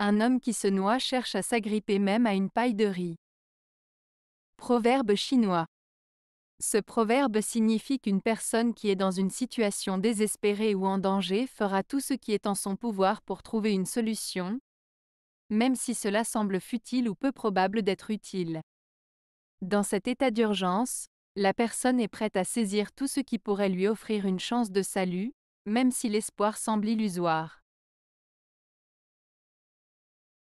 Un homme qui se noie cherche à s'agripper même à une paille de riz. Proverbe chinois. Ce proverbe signifie qu'une personne qui est dans une situation désespérée ou en danger fera tout ce qui est en son pouvoir pour trouver une solution, même si cela semble futile ou peu probable d'être utile. Dans cet état d'urgence, la personne est prête à saisir tout ce qui pourrait lui offrir une chance de salut, même si l'espoir semble illusoire.